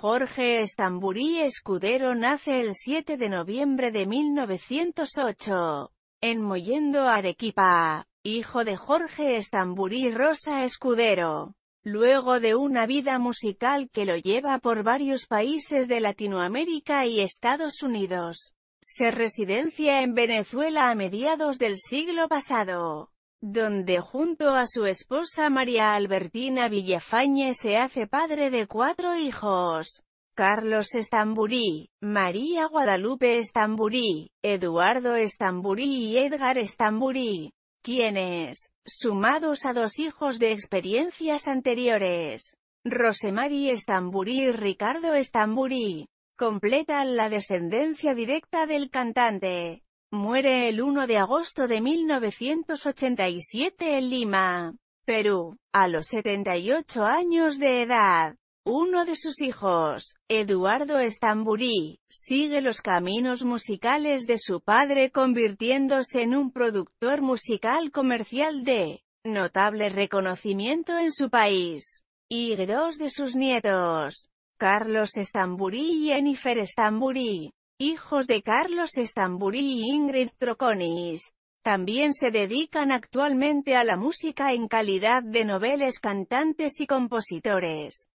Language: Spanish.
Jorge Estamburí Escudero nace el 7 de noviembre de 1908, en Mollendo, Arequipa, hijo de Jorge Estamburí Rosa Escudero. Luego de una vida musical que lo lleva por varios países de Latinoamérica y Estados Unidos, se residencia en Venezuela a mediados del siglo pasado donde junto a su esposa María Albertina Villafañe se hace padre de cuatro hijos. Carlos Estamburí, María Guadalupe Estamburí, Eduardo Estamburí y Edgar Estamburí, quienes, sumados a dos hijos de experiencias anteriores, Rosemary Estamburí y Ricardo Estamburí, completan la descendencia directa del cantante. Muere el 1 de agosto de 1987 en Lima, Perú, a los 78 años de edad. Uno de sus hijos, Eduardo Estamburí, sigue los caminos musicales de su padre convirtiéndose en un productor musical comercial de notable reconocimiento en su país. Y dos de sus nietos, Carlos Estamburí y Jennifer Estamburí, hijos de Carlos Estamburí y Ingrid Troconis. También se dedican actualmente a la música en calidad de noveles cantantes y compositores.